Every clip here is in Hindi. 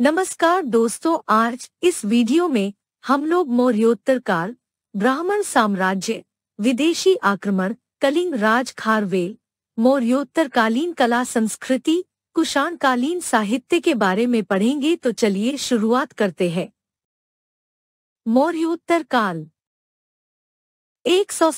नमस्कार दोस्तों आज इस वीडियो में हम लोग मौर्योत्तर काल ब्राह्मण साम्राज्य विदेशी आक्रमण कलिंग राज खारवेल मौर्योत्तरकालीन कला संस्कृति कुशाणकालीन साहित्य के बारे में पढ़ेंगे तो चलिए शुरुआत करते हैं मौर्योत्तर काल एक सौ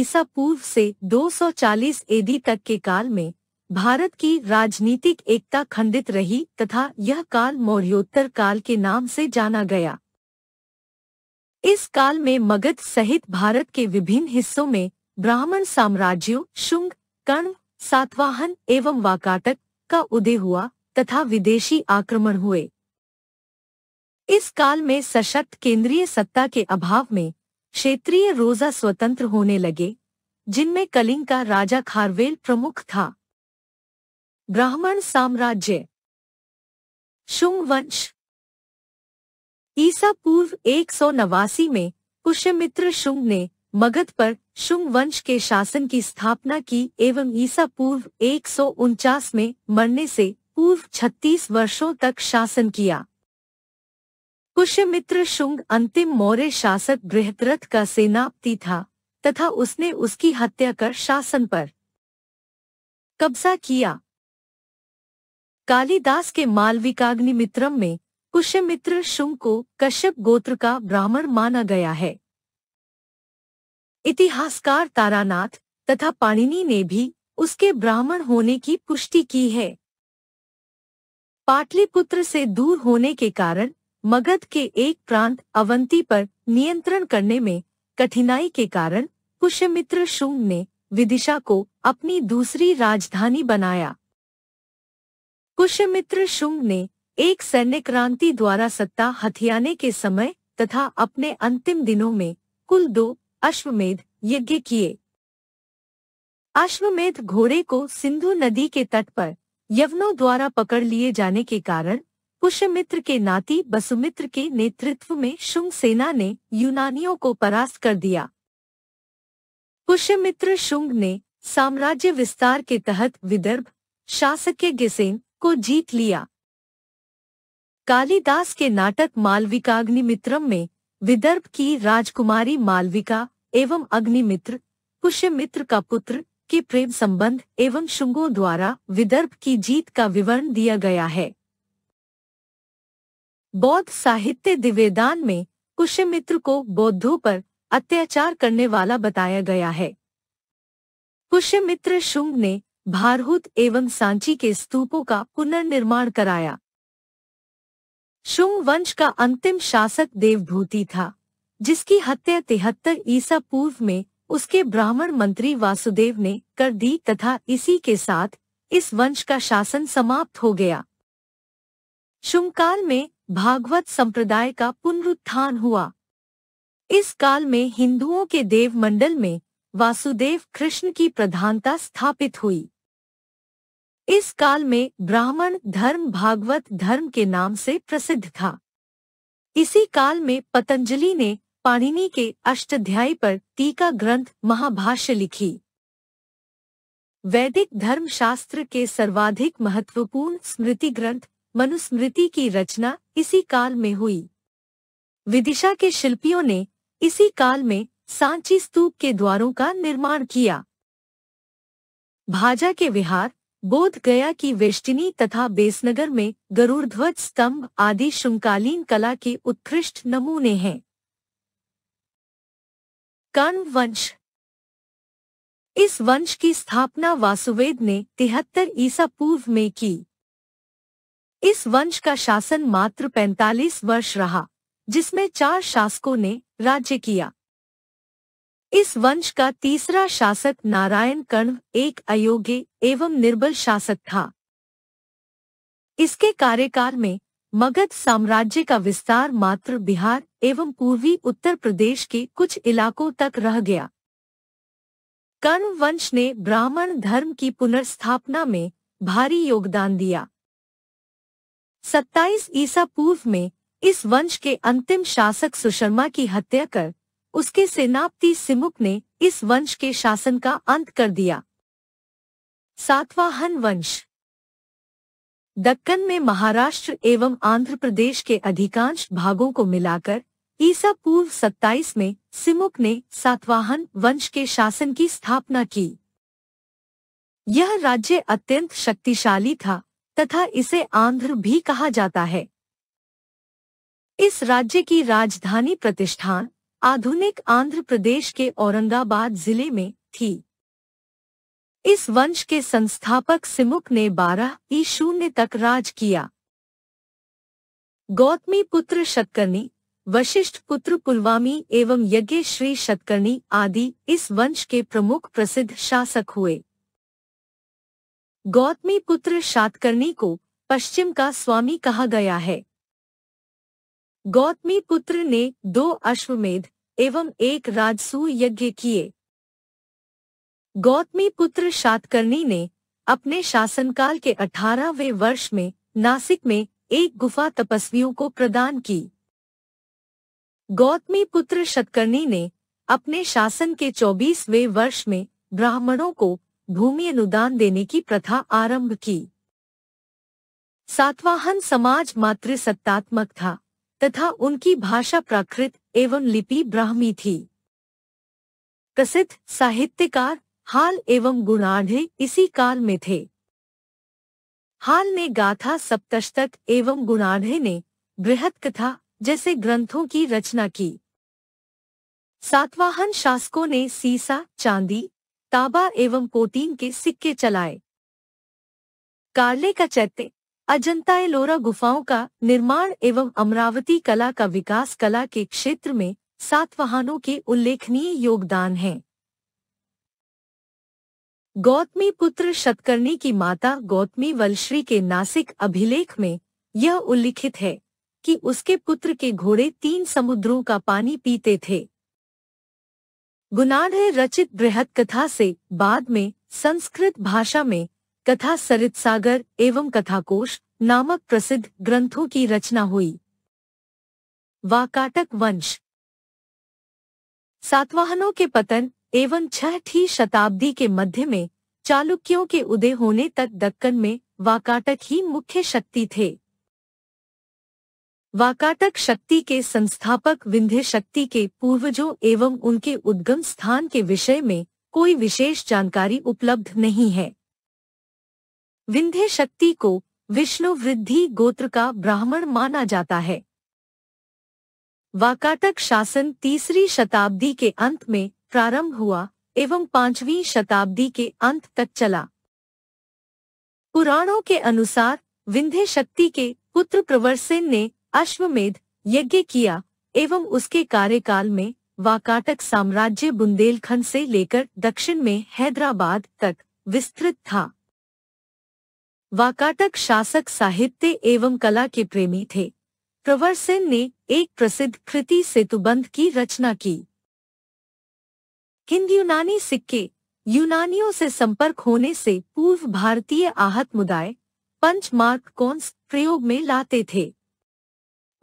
ईसा पूर्व से 240 एडी तक के काल में भारत की राजनीतिक एकता खंडित रही तथा यह काल मौर्योत्तर काल के नाम से जाना गया इस काल में मगध सहित भारत के विभिन्न हिस्सों में ब्राह्मण साम्राज्यों शुंग कर्ण सातवाहन एवं वाकाटक का उदय हुआ तथा विदेशी आक्रमण हुए इस काल में सशक्त केंद्रीय सत्ता के अभाव में क्षेत्रीय रोजा स्वतंत्र होने लगे जिनमें कलिंग का राजा खारवेल प्रमुख था ब्राह्मण साम्राज्य शुंग वंश ईसा पूर्व एक सौ नवासी में कुशमित्र शुंग ने मगध पर शुंग वंश के शासन की स्थापना की एवं ईसा पूर्व एक में मरने से पूर्व 36 वर्षों तक शासन किया कुशमित्र शुंग अंतिम मौर्य शासक बृहद्रथ का सेनापति था तथा उसने उसकी हत्या कर शासन पर कब्जा किया कालिदास के मालविकाग्निमित्रम में कुशमित्र शुंग को कश्यप गोत्र का ब्राह्मण माना गया है इतिहासकार तारानाथ तथा पाणिनि ने भी उसके ब्राह्मण होने की पुष्टि की है पाटलिपुत्र से दूर होने के कारण मगध के एक प्रांत अवंती पर नियंत्रण करने में कठिनाई के कारण कुशमित्र शुंग ने विदिशा को अपनी दूसरी राजधानी बनाया कुशमित्र शुंग ने एक सैन्य क्रांति द्वारा सत्ता हथियाने के समय तथा अपने अंतिम दिनों में कुल दो अश्वमेध यज्ञ किए अश्वमेध घोड़े को सिंधु नदी के तट पर यवनों द्वारा पकड़ लिए जाने के कारण कुशमित्र के नाती बसुमित्र के नेतृत्व में शुंग सेना ने यूनानियों को परास्त कर दिया कुशमित्र शुंग ने साम्राज्य विस्तार के तहत विदर्भ शासकीय गिसेन को जीत लिया कालिदास के नाटक मालविकाग्निमित्रम में विदर्भ की राजकुमारी मालविका एवं अग्निमित्र पुष्यमित्र का पुत्र के प्रेम संबंध एवं शुंगों द्वारा विदर्भ की जीत का विवरण दिया गया है बौद्ध साहित्य दिवेदान में कुशमित्र को बौद्धों पर अत्याचार करने वाला बताया गया है पुष्यमित्र शुंग ने भारहुत एवं सांची के स्तूपों का पुनर्निर्माण कराया शुंग वंश का अंतिम शासक देवभूति था जिसकी हत्या तिहत्तर ईसा पूर्व में उसके ब्राह्मण मंत्री वासुदेव ने कर दी तथा इसी के साथ इस वंश का शासन समाप्त हो गया काल में भागवत संप्रदाय का पुनरुत्थान हुआ इस काल में हिंदुओं के देवमंडल में वासुदेव कृष्ण की प्रधानता स्थापित हुई इस काल में ब्राह्मण धर्म भागवत धर्म के नाम से प्रसिद्ध था इसी काल में पतंजलि ने पाणिनि के अष्टाध्यायी पर टीका ग्रंथ महाभाष्य लिखी वैदिक धर्मशास्त्र के सर्वाधिक महत्वपूर्ण स्मृति ग्रंथ मनुस्मृति की रचना इसी काल में हुई विदिशा के शिल्पियों ने इसी काल में सांची स्तूप के द्वारों का निर्माण किया भाजा के विहार बोध गया की वेष्टिनी तथा बेसनगर में गरुड़ध्वज स्तंभ आदि शुंकालीन कला के उत्कृष्ट नमूने हैं कण्व वंश इस वंश की स्थापना वासुवेद ने तिहत्तर ईसा पूर्व में की इस वंश का शासन मात्र 45 वर्ष रहा जिसमें चार शासकों ने राज्य किया इस वंश का तीसरा शासक नारायण कर्ण एक अयोग्य एवं निर्बल शासक था इसके कार्यकाल में मगध साम्राज्य का विस्तार मात्र बिहार एवं पूर्वी उत्तर प्रदेश के कुछ इलाकों तक रह गया कर्ण वंश ने ब्राह्मण धर्म की पुनर्स्थापना में भारी योगदान दिया 27 ईसा पूर्व में इस वंश के अंतिम शासक सुशर्मा की हत्या कर उसके सेनापति सिमुक ने इस वंश के शासन का अंत कर दिया सातवाहन वंश दक्कन में महाराष्ट्र एवं आंध्र प्रदेश के अधिकांश भागों को मिलाकर ईसा पूर्व 27 में सिमुक ने सातवाहन वंश के शासन की स्थापना की यह राज्य अत्यंत शक्तिशाली था तथा इसे आंध्र भी कहा जाता है इस राज्य की राजधानी प्रतिष्ठान आधुनिक आंध्र प्रदेश के औरंगाबाद जिले में थी इस वंश के संस्थापक सिमुक ने बारह ई शून्य तक राज किया गौतमी पुत्र शतकर्णी वशिष्ठ पुत्र पुलवामी एवं यज्ञ श्री शतकर्णी आदि इस वंश के प्रमुख प्रसिद्ध शासक हुए गौतमी पुत्र शातकर्णी को पश्चिम का स्वामी कहा गया है गौतमी पुत्र ने दो अश्वमेध एवं एक राजसू यज्ञ किए गौतमी पुत्र शातकर्णी ने अपने शासनकाल के अठारहवें वर्ष में नासिक में एक गुफा तपस्वियों को प्रदान की गौतमी पुत्र शतकर्णी ने अपने शासन के चौबीसवें वर्ष में ब्राह्मणों को भूमि अनुदान देने की प्रथा आरंभ की सातवाहन समाज मातृसत्तात्मक था तथा उनकी भाषा प्राकृत एवं लिपि ब्राह्मी थी प्रसिद्ध साहित्यकार हाल एवं गुणाढ़ इसी काल में थे हाल ने गाथा सप्तक एवं गुणाढ़ ने बृहत कथा जैसे ग्रंथों की रचना की सातवाहन शासकों ने सीसा चांदी ताबा एवं पोटीन के सिक्के चलाए कार्ले का चैत्य अजंता एलोरा गुफाओं का निर्माण एवं अमरावती कला का विकास कला के क्षेत्र में सातवाहनों के उल्लेखनीय योगदान हैं गौतमी पुत्र शतकर्णी की माता गौतमी वलश्री के नासिक अभिलेख में यह उल्लिखित है कि उसके पुत्र के घोड़े तीन समुद्रों का पानी पीते थे गुनाढ़ रचित बृहद कथा से बाद में संस्कृत भाषा में कथा सरित सागर एवं कथाकोश नामक प्रसिद्ध ग्रंथों की रचना हुई वाकाटक वंश सातवाहनों के पतन एवं छठी शताब्दी के मध्य में चालुक्यों के उदय होने तक दक्कन में वाकाटक ही मुख्य शक्ति थे वाकाटक शक्ति के संस्थापक विंध्य शक्ति के पूर्वजों एवं उनके उद्गम स्थान के विषय में कोई विशेष जानकारी उपलब्ध नहीं है विंध्य शक्ति को विष्णु वृद्धि गोत्र का ब्राह्मण माना जाता है वाकाटक शासन तीसरी शताब्दी के अंत में प्रारंभ हुआ एवं पांचवीं शताब्दी के अंत तक चला पुराणों के अनुसार विंध्य शक्ति के पुत्र प्रवरसेन ने अश्वमेध यज्ञ किया एवं उसके कार्यकाल में वाकाटक साम्राज्य बुंदेलखंड से लेकर दक्षिण में हैदराबाद तक विस्तृत था वाकाटक शासक साहित्य एवं कला के प्रेमी थे प्रवर सेन ने एक प्रसिद्ध कृति सेतुबंध की रचना की हिंद यूनानी सिक्के यूनानियों से संपर्क होने से पूर्व भारतीय आहत मुदाय मार्क कौंस प्रयोग में लाते थे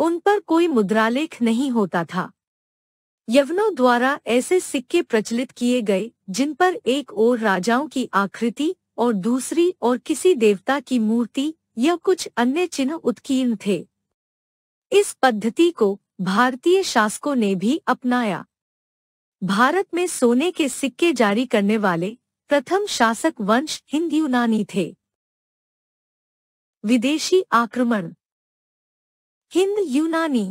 उन पर कोई मुद्रालेख नहीं होता था यवनों द्वारा ऐसे सिक्के प्रचलित किए गए जिन पर एक ओर राजाओं की आकृति और दूसरी और किसी देवता की मूर्ति या कुछ अन्य चिन्ह उत्कीर्ण थे इस पद्धति को भारतीय शासकों ने भी अपनाया भारत में सोने के सिक्के जारी करने वाले प्रथम शासक वंश हिंद यूनानी थे विदेशी आक्रमण हिंद यूनानी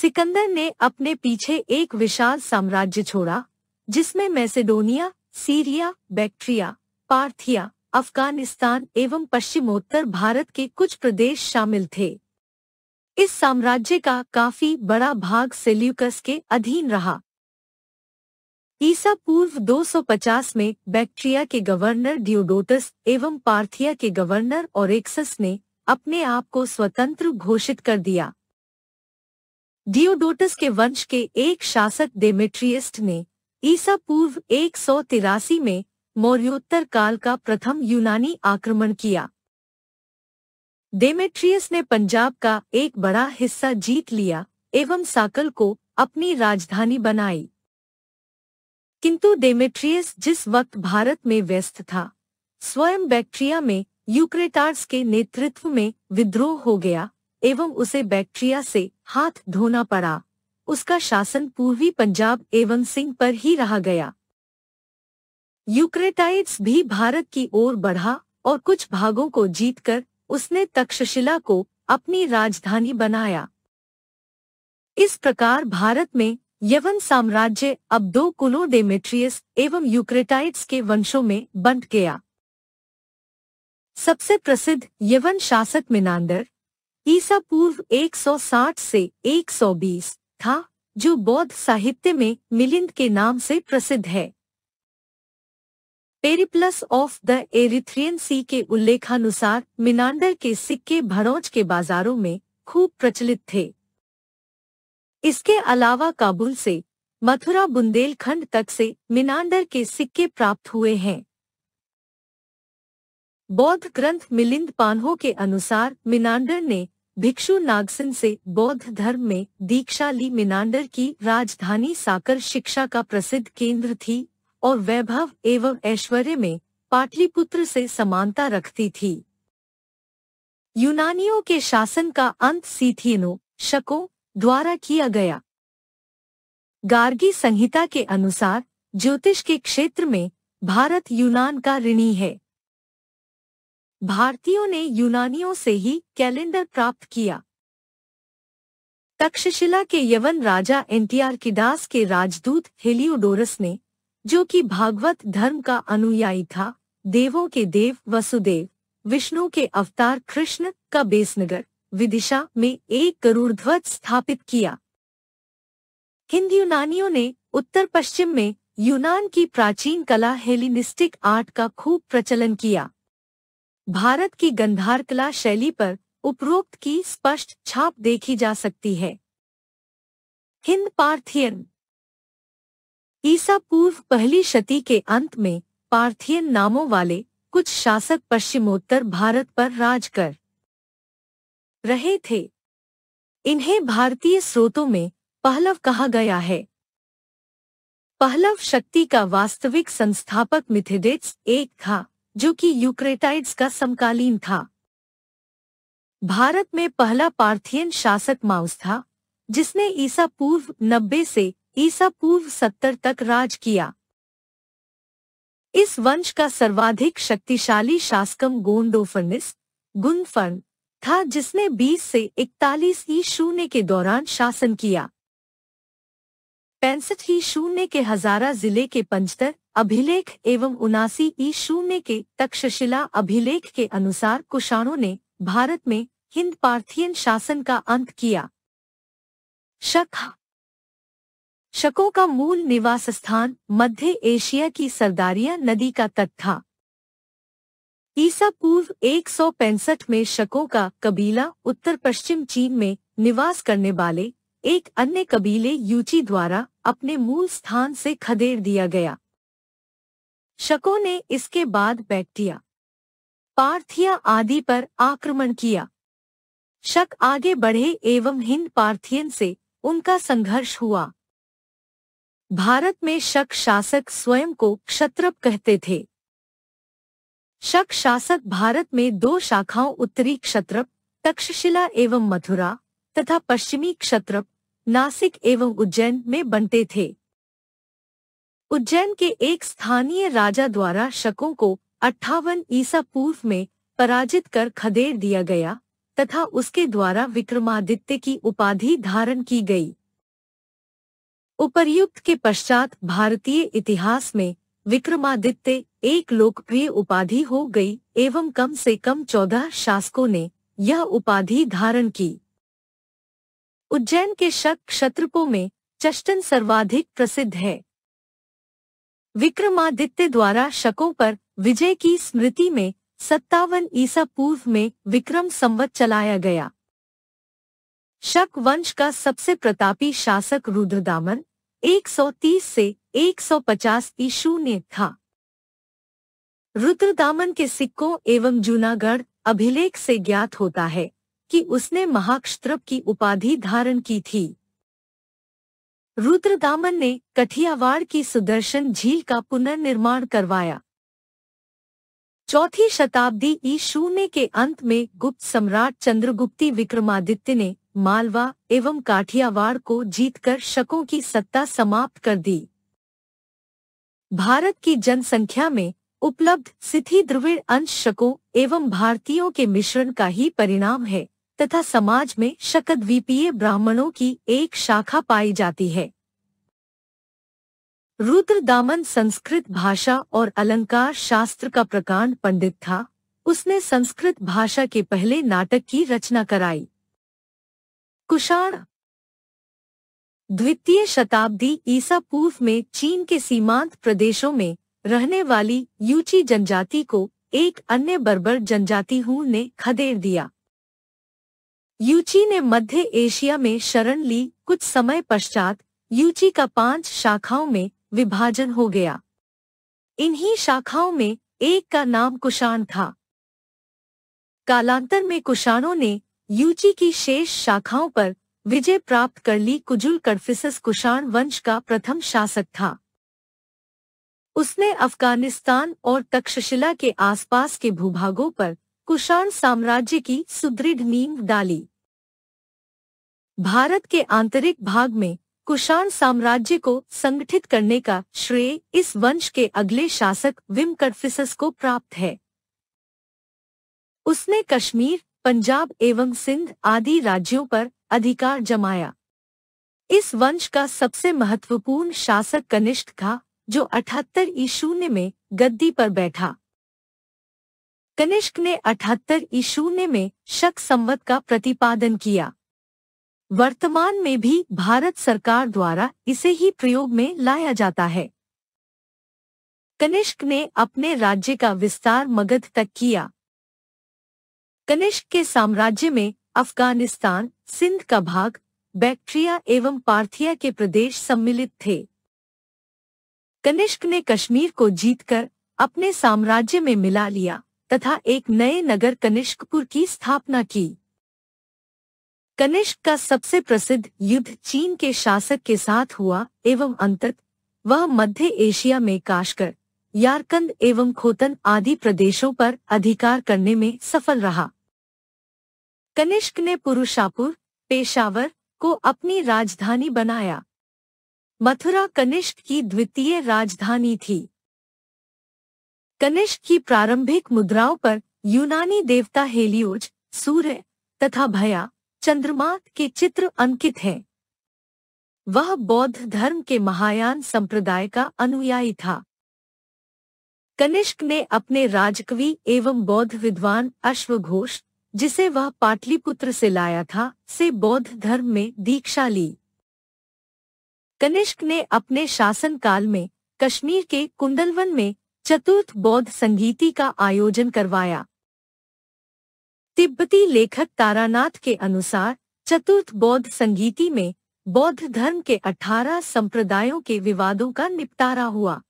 सिकंदर ने अपने पीछे एक विशाल साम्राज्य छोड़ा जिसमें Macedonia Syria Bactria Parthia Afghanistan एवं पश्चिमोत्तर भारत के कुछ प्रदेश शामिल थे इस साम्राज्य का काफी बड़ा भाग सेल्यूकस के अधीन रहा ईसा पूर्व 250 में बैक्ट्रिया के गवर्नर डियोडोटस एवं पार्थिया के गवर्नर ओरेक्सस ने अपने आप को स्वतंत्र घोषित कर दिया डियोडोटस के वंश के एक शासक डेमेट्रियस्ट ने ईसा पूर्व एक सौ तिरासी में मौर्योत्तर काल का प्रथम यूनानी आक्रमण किया डेमेट्रियस ने पंजाब का एक बड़ा हिस्सा जीत लिया एवं साकल को अपनी राजधानी बनाई किंतु डेमेट्रियस जिस वक्त भारत में व्यस्त था स्वयं बैक्ट्रिया में यूक्रेटार्स के नेतृत्व में विद्रोह हो गया एवं उसे बैक्ट्रिया से हाथ धोना पड़ा उसका शासन पूर्वी पंजाब एवं सिंह पर ही रहा गया यूक्रेटाइड्स भी भारत की ओर बढ़ा और कुछ भागों को जीतकर उसने तक्षशिला को अपनी राजधानी बनाया इस प्रकार भारत में यवन साम्राज्य अब दो कुलों डेमेट्रियस एवं यूक्रेटाइड्स के वंशों में बंट गया सबसे प्रसिद्ध यवन शासक मिनांदर ईसा पूर्व 160 से 120 था जो बौद्ध साहित्य में मिलिंद के नाम से प्रसिद्ध है Periplus of the Erythraean Sea के उल्लेखानुसार मिनांडर के सिक्के भड़ौच के बाजारों में खूब प्रचलित थे इसके अलावा काबुल से मथुरा बुंदेलखंड तक से मिनांडर के सिक्के प्राप्त हुए हैं बौद्ध ग्रंथ मिलिंद पान्हो के अनुसार मिनांडर ने भिक्षु नागसन से बौद्ध धर्म में दीक्षा ली मिनांडर की राजधानी साकर शिक्षा का प्रसिद्ध केंद्र थी और वैभव एवं ऐश्वर्य में पाटलिपुत्र से समानता रखती थी यूनानियों के शासन का अंत सीथियनों शकों द्वारा किया गया गार्गी संहिता के अनुसार ज्योतिष के क्षेत्र में भारत यूनान का ऋणी है भारतीयों ने यूनानियों से ही कैलेंडर प्राप्त किया तक्षशिला के यवन राजा एनटीआर किडास के राजदूत हेलियोडोरस ने जो कि भागवत धर्म का अनुयायी था देवों के देव वसुदेव विष्णु के अवतार कृष्ण का बेसनगर विदिशा में एक करोड़ ध्वज स्थापित किया हिंद यूनानियों ने उत्तर पश्चिम में यूनान की प्राचीन कला हेलिनिस्टिक आर्ट का खूब प्रचलन किया भारत की गंधार कला शैली पर उपरोक्त की स्पष्ट छाप देखी जा सकती है हिंद पार्थियन ईसा पूर्व पहली शती के अंत में पार्थियन नामों वाले कुछ शासक पश्चिमोत्तर भारत पर राज कर रहे थे इन्हें भारतीय स्रोतों में पहलव कहा गया है पहलव शक्ति का वास्तविक संस्थापक मिथिडेट्स एक था जो कि यूक्रेटाइड्स का समकालीन था भारत में पहला पार्थियन शासक माउस था जिसने ईसा पूर्व नब्बे से ईसा पूर्व सत्तर तक राज किया इस वंश का सर्वाधिक शक्तिशाली शासकम गोंडोफर्निस गुनफर्न था जिसने 20 से इकतालीस ई शून्य के दौरान शासन किया पैंसठ ही शून्य के हजारा जिले के पंचतर अभिलेख एवं उनासी ई शून्य के तक्षशिला अभिलेख के अनुसार कुषाणों ने भारत में हिंद पार्थियन शासन का अंत किया शक शकों का मूल निवास स्थान मध्य एशिया की सरदारिया नदी का तट था ईसा पूर्व एक में शकों का कबीला उत्तर पश्चिम चीन में निवास करने वाले एक अन्य कबीले यूची द्वारा अपने मूल स्थान से खदेड़ दिया गया शकों ने इसके बाद बैक्टिया पार्थिया आदि पर आक्रमण किया शक आगे बढ़े एवं हिंद पार्थियन से उनका संघर्ष हुआ भारत में शक शासक स्वयं को क्षत्रप कहते थे शक शासक भारत में दो शाखाओं उत्तरी क्षत्रप तक्षशिला एवं मथुरा तथा पश्चिमी क्षत्रप नासिक एवं उज्जैन में बनते थे उज्जैन के एक स्थानीय राजा द्वारा शकों को अट्ठावन ईसा पूर्व में पराजित कर खदेड़ दिया गया तथा उसके द्वारा विक्रमादित्य की उपाधि धारण की गई उपर्युक्त के पश्चात भारतीय इतिहास में विक्रमादित्य एक लोकप्रिय उपाधि हो गई एवं कम से कम चौदह शासकों ने यह उपाधि धारण की उज्जैन के शक क्षत्रपों में चष्टन सर्वाधिक प्रसिद्ध है विक्रमादित्य द्वारा शकों पर विजय की स्मृति में सत्तावन ईसा पूर्व में विक्रम संवत चलाया गया शक वंश का सबसे प्रतापी शासक रुद्रदामन 130 से 150 ईशू ने था रुद्रदामन के सिक्कों एवं जूनागढ़ अभिलेख से ज्ञात होता है कि उसने महाक्षत्रप की उपाधि धारण की थी रुद्रदामन ने कठियावाड़ की सुदर्शन झील का पुनर्निर्माण करवाया चौथी शताब्दी ई शून्य के अंत में गुप्त सम्राट चंद्रगुप्ती विक्रमादित्य ने मालवा एवं काठियावाड़ को जीतकर शकों की सत्ता समाप्त कर दी भारत की जनसंख्या में उपलब्ध सिथि द्रविड़ अंश शकों एवं भारतीयों के मिश्रण का ही परिणाम है तथा समाज में शकद्वीपीय ब्राह्मणों की एक शाखा पाई जाती है रुद्र दामन संस्कृत भाषा और अलंकार शास्त्र का प्रकांड पंडित था उसने संस्कृत भाषा के पहले नाटक की रचना कराई कुषाण द्वितीय शताब्दी ईसा पूर्व में चीन के सीमांत प्रदेशों में रहने वाली यूची जनजाति को एक अन्य बर्बर जनजाति हूं ने खदेड़ दिया यूची ने मध्य एशिया में शरण ली कुछ समय पश्चात यूची का पांच शाखाओं में विभाजन हो गया इन्हीं शाखाओं में एक का नाम कुशान था कालांतर में कुशानों ने यूची की शेष शाखाओं पर विजय प्राप्त कर ली कुजुल कड़फिसस कुशान वंश का प्रथम शासक था उसने अफगानिस्तान और तक्षशिला के आसपास के भूभागों पर कुषाण साम्राज्य की सुदृढ़ नींव डाली भारत के आंतरिक भाग में कुषाण साम्राज्य को संगठित करने का श्रेय इस वंश के अगले शासक विम कर्फिसस को प्राप्त है उसने कश्मीर पंजाब एवं सिंध आदि राज्यों पर अधिकार जमाया इस वंश का सबसे महत्वपूर्ण शासक कनिष्ठ था जो अठहत्तर ई शून्य में गद्दी पर बैठा कनिष्क ने अठहत्तर ईशून्य में शक संवत का प्रतिपादन किया वर्तमान में भी भारत सरकार द्वारा इसे ही प्रयोग में लाया जाता है कनिष्क ने अपने राज्य का विस्तार मगध तक किया कनिष्क के साम्राज्य में अफगानिस्तान सिंध का भाग बैक्ट्रिया एवं पार्थिया के प्रदेश सम्मिलित थे कनिष्क ने कश्मीर को जीतकर अपने साम्राज्य में मिला लिया तथा एक नए नगर कनिष्कपुर की स्थापना की कनिष्क का सबसे प्रसिद्ध युद्ध चीन के शासक के साथ हुआ एवं अंतत वह मध्य एशिया में काशकर यारकंद एवं खोतन आदि प्रदेशों पर अधिकार करने में सफल रहा कनिष्क ने पुरुषापुर पेशावर को अपनी राजधानी बनाया मथुरा कनिष्क की द्वितीय राजधानी थी कनिष्क की प्रारंभिक मुद्राओं पर यूनानी देवता हेलियोज सूर्य तथा भया चंद्रमा के चित्र अंकित हैं। वह बौद्ध धर्म के महायान संप्रदाय का अनुयायी था कनिष्क ने अपने राजकवि एवं बौद्ध विद्वान अश्वघोष जिसे वह पाटलिपुत्र से लाया था से बौद्ध धर्म में दीक्षा ली कनिष्क ने अपने शासनकाल में कश्मीर के कुंडलवन में चतुर्थ बौद्ध संगीति का आयोजन करवाया तिब्बती लेखक तारानाथ के अनुसार चतुर्थ बौद्ध संगीति में बौद्ध धर्म के 18 संप्रदायों के विवादों का निपटारा हुआ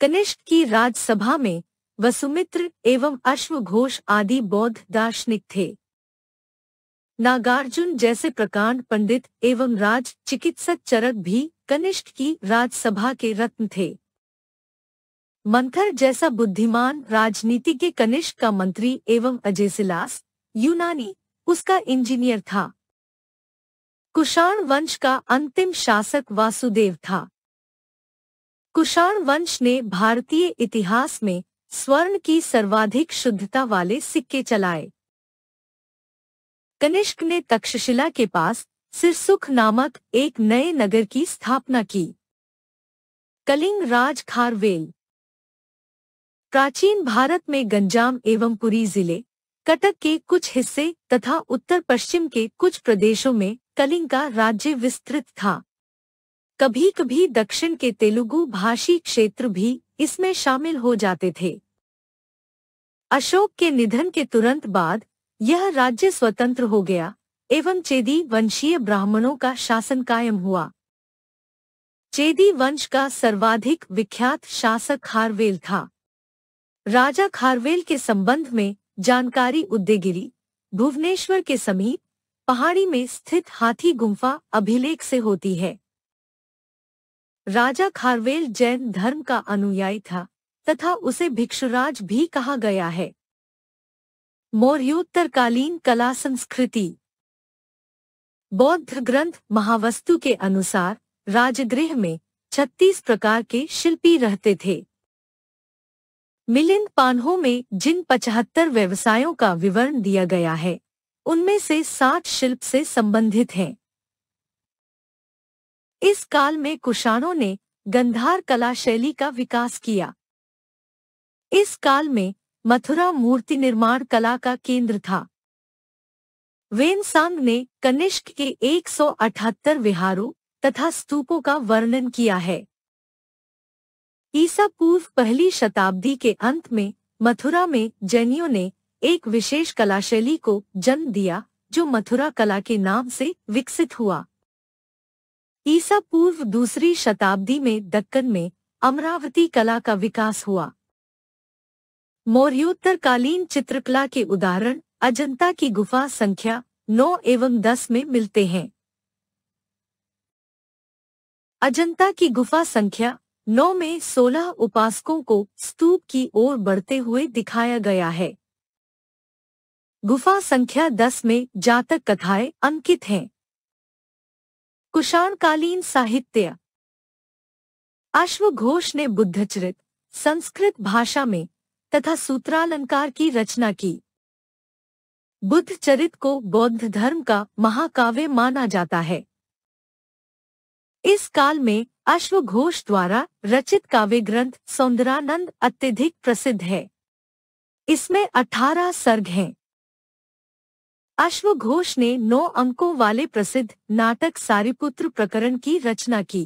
कनिष्ठ की राज्यसभा में वसुमित्र एवं अश्वघोष आदि बौद्ध दार्शनिक थे नागार्जुन जैसे प्रकांड पंडित एवं राज चिकित्सक चरक भी कनिष्ठ की राज्यसभा के रत्न थे मंथर जैसा बुद्धिमान राजनीति के कनिष्क का मंत्री एवं अजेसिलास यूनानी उसका इंजीनियर था कुषाण वंश का अंतिम शासक वासुदेव था कुषाण वंश ने भारतीय इतिहास में स्वर्ण की सर्वाधिक शुद्धता वाले सिक्के चलाए कनिष्क ने तक्षशिला के पास सिरसुख नामक एक नए नगर की स्थापना की कलिंग राज खारवेल प्राचीन भारत में गंजाम एवं पुरी जिले कटक के कुछ हिस्से तथा उत्तर पश्चिम के कुछ प्रदेशों में कलिंग का राज्य विस्तृत था कभी कभी दक्षिण के तेलुगु भाषी क्षेत्र भी इसमें शामिल हो जाते थे अशोक के निधन के तुरंत बाद यह राज्य स्वतंत्र हो गया एवं चेदी वंशीय ब्राह्मणों का शासन कायम हुआ चेदी वंश का सर्वाधिक विख्यात शासक हारवेल था राजा खारवेल के संबंध में जानकारी उद्यगिरी भुवनेश्वर के समीप पहाड़ी में स्थित हाथी गुम्फा अभिलेख से होती है राजा खारवेल जैन धर्म का अनुयायी था तथा उसे भिक्षुराज भी कहा गया है मौर्योत्तरकालीन कला संस्कृति बौद्ध ग्रंथ महावस्तु के अनुसार राजगृह में छत्तीस प्रकार के शिल्पी रहते थे मिलिंद पान्हो में जिन पचहत्तर व्यवसायों का विवरण दिया गया है उनमें से साठ शिल्प से संबंधित हैं इस काल में कुशाणों ने गंधार कला शैली का विकास किया इस काल में मथुरा मूर्ति निर्माण कला का केंद्र था वेनसांग ने कनिष्क के 178 विहारों तथा स्तूपों का वर्णन किया है ईसा पूर्व पहली शताब्दी के अंत में मथुरा में जैनियों ने एक विशेष कला शैली को जन्म दिया जो मथुरा कला के नाम से विकसित हुआ ईसा पूर्व दूसरी शताब्दी में दक्कन में अमरावती कला का विकास हुआ मौर्योत्तरकालीन चित्रकला के उदाहरण अजंता की गुफा संख्या नौ एवं दस में मिलते हैं अजंता की गुफा संख्या नौ में सोलह उपासकों को स्तूप की ओर बढ़ते हुए दिखाया गया है गुफा संख्या दस में जातक कथाएं अंकित हैं कुषाणकालीन साहित्य अश्वघोष ने बुद्धचरित संस्कृत भाषा में तथा सूत्रालंकार की रचना की बुद्धचरित को बौद्ध धर्म का महाकाव्य माना जाता है इस काल में अश्वघोष द्वारा रचित काव्य ग्रंथ सौंदरानंद अत्यधिक प्रसिद्ध है इसमें अठारह सर्ग हैं अश्वघोष ने नौ अंकों वाले प्रसिद्ध नाटक सारिपुत्र प्रकरण की रचना की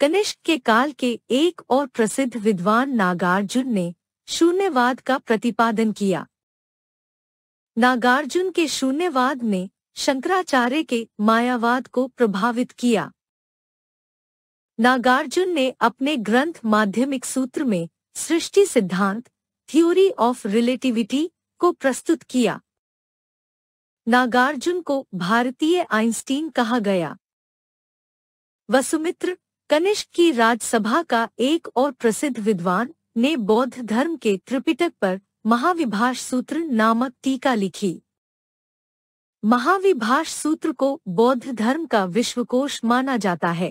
कनिष्क के काल के एक और प्रसिद्ध विद्वान नागार्जुन ने शून्यवाद का प्रतिपादन किया नागार्जुन के शून्यवाद ने शंकराचार्य के मायावाद को प्रभावित किया नागार्जुन ने अपने ग्रंथ माध्यमिक सूत्र में सृष्टि सिद्धांत थ्योरी ऑफ रिलेटिविटी को प्रस्तुत किया नागार्जुन को भारतीय आइंस्टीन कहा गया वसुमित्र कनिष्क की राज्यसभा का एक और प्रसिद्ध विद्वान ने बौद्ध धर्म के त्रिपिटक पर महाविभाष सूत्र नामक टीका लिखी महाविभाष सूत्र को बौद्ध धर्म का विश्वकोश माना जाता है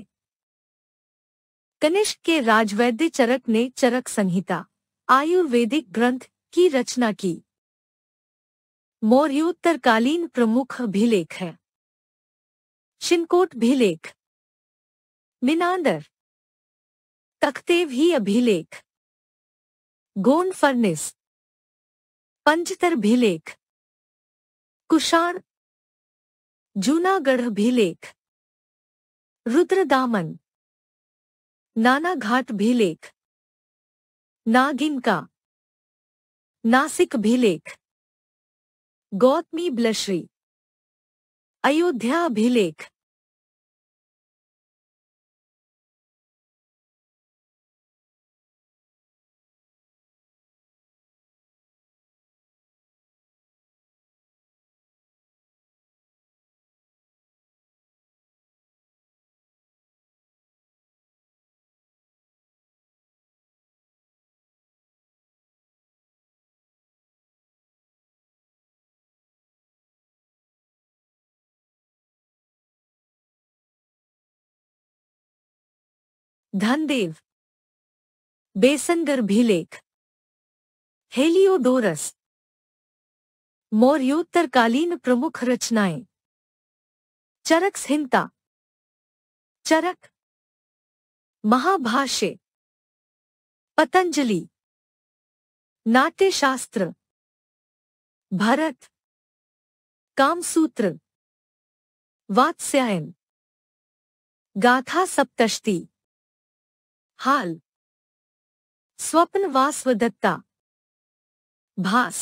कनिष्क के राजवैद्य चरक ने चरक संहिता आयुर्वेदिक ग्रंथ की रचना की मौर्योत्तरकालीन प्रमुख अभिलेख है शिनकोट अभिलेख मिनांदर तख्तेव ही अभिलेख गोंड फर्निस पंचतर अभिलेख कुषाण जूनागढ़ अभिलेख रुद्रदामन नाना घाट नागिन नागिनका नासिक अभिलेख गौतमी ब्लश्री अयोध्या अभिलेख धनदेव बेसन गर्भिलेख हेलियोडोरस मौर्योत्तरकालीन प्रमुख रचनाएं चरक संहिता चरक महाभाष्य पतंजलि नाट्यशास्त्र भरत कामसूत्र वात्स्यायन गाथा सप्तष्टी हाल स्वप्न वास्वदत्ता भास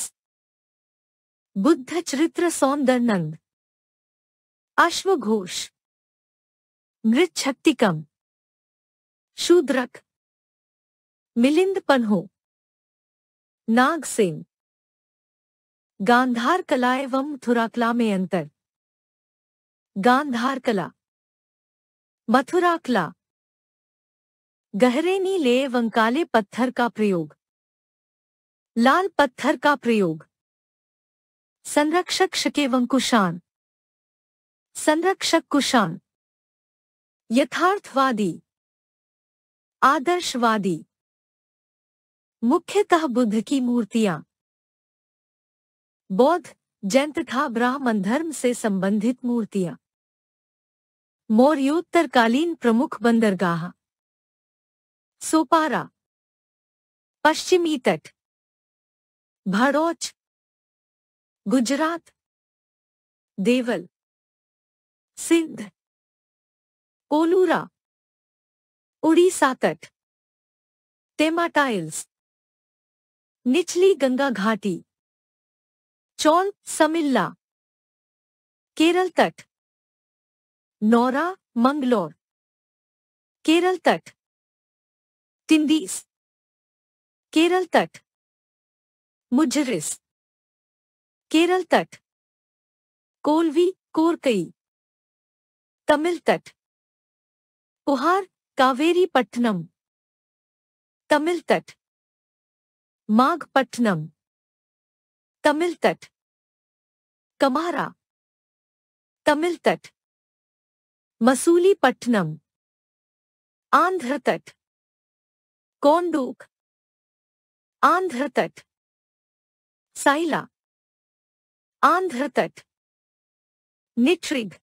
बुद्ध चरित्र नंद अश्वघोष मृच्छक्तिकम शूद्रक मिलिंद पन्हो नागसेन गांधार कला एवं थुराकला में अंतर गांधार कला मथुराकला गहरे नीले एवं काले पत्थर का प्रयोग लाल पत्थर का प्रयोग संरक्षक शकेवं कुशान संरक्षक कुशान यथार्थवादी आदर्शवादी मुख्यतः बुद्ध की मूर्तियां बौद्ध जैन तथा ब्राह्मण धर्म से संबंधित मूर्तियां मौर्योत्तरकालीन प्रमुख बंदरगाह सोपारा पश्चिमी तट भरोच गुजरात देवल सिंध कोलूरा उड़ीसा तट तेमा टाइल्स निचली गंगा घाटी चौल समिल्ला केरल तट नौरा मंगलोर केरल तट तिंदीस केरल तट मुजरिस केरल तट कोलवी कोरकई तमिल तट पुहार कावेरी पट्टनम तमिल तट माघ पट्टनम तमिल तट कमारा तमिल तट मसूली पट्टनम आंध्र तट कोंडूक आंध्र तट साइला आंध्र तट निट्रिग